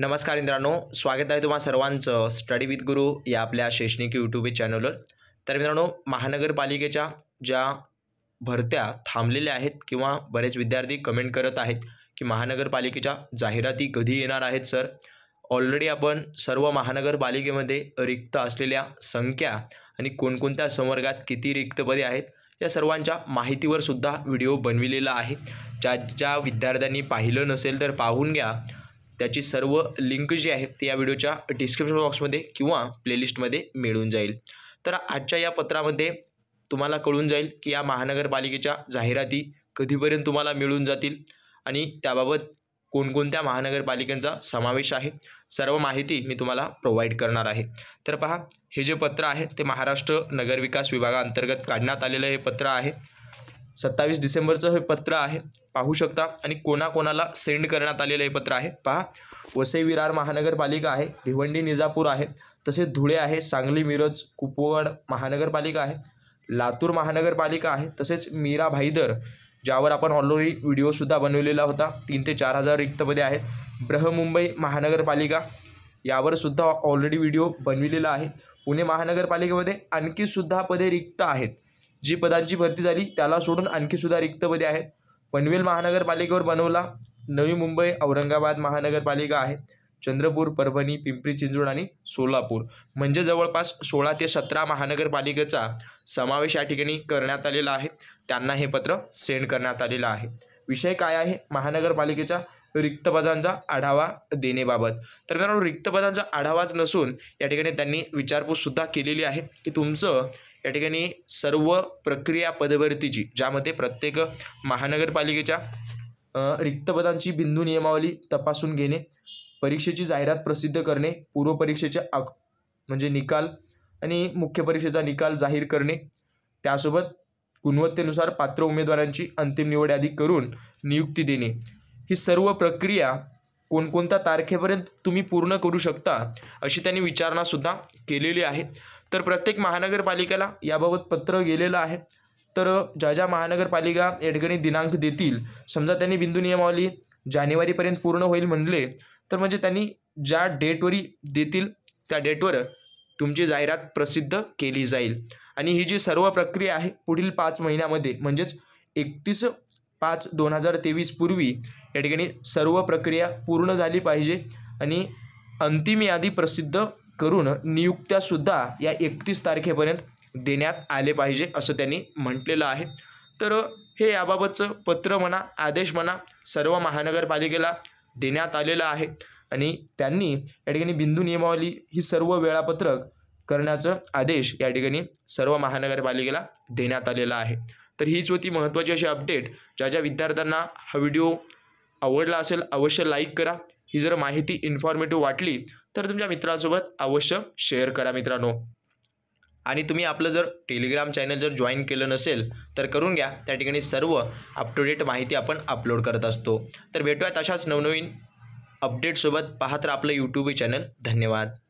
नमस्कार मित्रांनो स्वागत आहे तुम्हा सर्वांचं स्टडी विथ गुरु या आपल्या शैक्षणिक यूट्यूब चॅनलवर तर मित्रांनो महानगरपालिकेच्या ज्या भरत्या थांबलेल्या आहेत किंवा बरेच विद्यार्थी कमेंट करत आहेत की महानगरपालिकेच्या जाहिराती कधी येणार आहेत सर ऑलरेडी आपण सर्व महानगरपालिकेमध्ये रिक्त असलेल्या संख्या आणि कोणकोणत्या संवर्गात किती रिक्तपदे आहेत या सर्वांच्या माहितीवरसुद्धा व्हिडिओ बनविलेला आहे ज्या ज्या विद्यार्थ्यांनी पाहिलं नसेल तर पाहून घ्या त्याची सर्व लिंक जी आहेत ती या व्हिडिओच्या डिस्क्रिप्शन बॉक्समध्ये किंवा प्लेलिस्टमध्ये मिळून जाईल तर आजच्या या पत्रामध्ये तुम्हाला कळून जाईल की या महानगरपालिकेच्या जाहिराती कधीपर्यंत तुम्हाला मिळून जातील आणि त्याबाबत कोणकोणत्या महानगरपालिकांचा समावेश आहे सर्व माहिती मी तुम्हाला प्रोव्हाइड करणार आहे तर पहा हे जे पत्र आहे ते महाराष्ट्र नगरविकास विभागाअंतर्गत काढण्यात आलेलं हे पत्र आहे सत्तावीस डिसेंबरचं हे पत्र आहे पाहू शकता आणि कोणाकोणाला सेंड करण्यात आलेलं हे पत्र आहे पहा वसई विरार महानगरपालिका आहे भिवंडी निजापूर आहे तसेच धुळे आहे सांगली मिरज कुपवड महानगरपालिका आहे लातूर महानगरपालिका आहे तसेच मीरा भाईदर ज्यावर आपण ऑलरेडी व्हिडिओसुद्धा बनवलेला होता तीन ते चार हजार रिक्तपदे आहेत ब्रहमुंबई महानगरपालिका यावर सुद्धा ऑलरेडी व्हिडिओ बनविलेला आहे पुणे महानगरपालिकेमध्ये आणखीसुद्धा पदे रिक्त आहेत जी पदांची भरती झाली त्याला सोडून सुद्धा रिक्त पदे आहेत पनवेल महानगरपालिकेवर बनवला नवी मुंबई औरंगाबाद महानगरपालिका आहे चंद्रपूर परभणी पिंपरी चिंचवड आणि सोलापूर म्हणजे जवळपास सोळा ते सतरा महानगरपालिकेचा समावेश या ठिकाणी करण्यात आलेला आहे त्यांना हे पत्र सेंड करण्यात आलेलं आहे विषय काय आहे महानगरपालिकेच्या रिक्त पदांचा आढावा देणेबाबत तर मित्रांनो रिक्त पदांचा आढावाच नसून या ठिकाणी त्यांनी विचारपूससुद्धा केलेली आहे की तुमचं या ठिकाणी सर्व प्रक्रिया पदभरतीची ज्यामध्ये प्रत्येक महानगरपालिकेच्या रिक्त पदांची बिंदू नियमावली तपासून घेणे परीक्षेची जाहिरात प्रसिद्ध करणे पूर्व परीक्षेचे म्हणजे निकाल आणि मुख्य परीक्षेचा निकाल जाहीर करणे त्यासोबत गुणवत्तेनुसार पात्र उमेदवारांची अंतिम निवड यादी करून नियुक्ती देणे ही सर्व प्रक्रिया कोणकोणत्या तारखेपर्यंत तुम्ही पूर्ण करू शकता अशी त्यांनी विचारणासुद्धा केलेली आहे तर प्रत्येक महानगरपालिकेला याबाबत पत्र गेलेलं आहे तर ज्या ज्या महानगरपालिका एडगणी दिनांक देतील समजा त्यांनी बिंदू नियमावली जानेवारीपर्यंत पूर्ण होईल म्हणले तर म्हणजे त्यांनी ज्या डेटवरी देतील त्या डेटवर तुमची जाहिरात प्रसिद्ध केली जाईल आणि ही जी सर्व प्रक्रिया आहे पुढील पाच महिन्यामध्ये म्हणजेच एकतीस पाच दोन हजार तेवीस पूर्वी या ठिकाणी सर्व प्रक्रिया पूर्ण झाली पाहिजे आणि अंतिम यादी प्रसिद्ध करून नियुक्त्यासुद्धा या एकतीस तारखेपर्यंत देण्यात आले पाहिजे असं त्यांनी म्हटलेलं आहे तर हे याबाबतचं पत्र म्हणा आदेश म्हणा सर्व महानगरपालिकेला देण्यात आलेलं आहे आणि त्यांनी या ठिकाणी बिंदू नियमावली ही सर्व वेळापत्रक करण्याचं आदेश या ठिकाणी सर्व महानगरपालिकेला देण्यात आलेला आहे तर हीच होती महत्त्वाची अशी अपडेट ज्या ज्या विद्यार्थ्यांना हा व्हिडिओ आवडला असेल अवश्य लाईक करा ही जर माहिती इन्फॉर्मेटिव्ह वाटली तर तुमच्या मित्रांसोबत अवश्य शेअर करा मित्रांनो आणि तुम्ही आपलं जर टेलिग्राम चॅनल जर जॉईन केलं नसेल तर करून घ्या त्या ठिकाणी सर्व अप टू डेट माहिती आपण अपलोड करत असतो तर भेटूयात अशाच नवनवीन अपडेटसोबत पाहत राहा आपलं यूट्यूब चॅनल धन्यवाद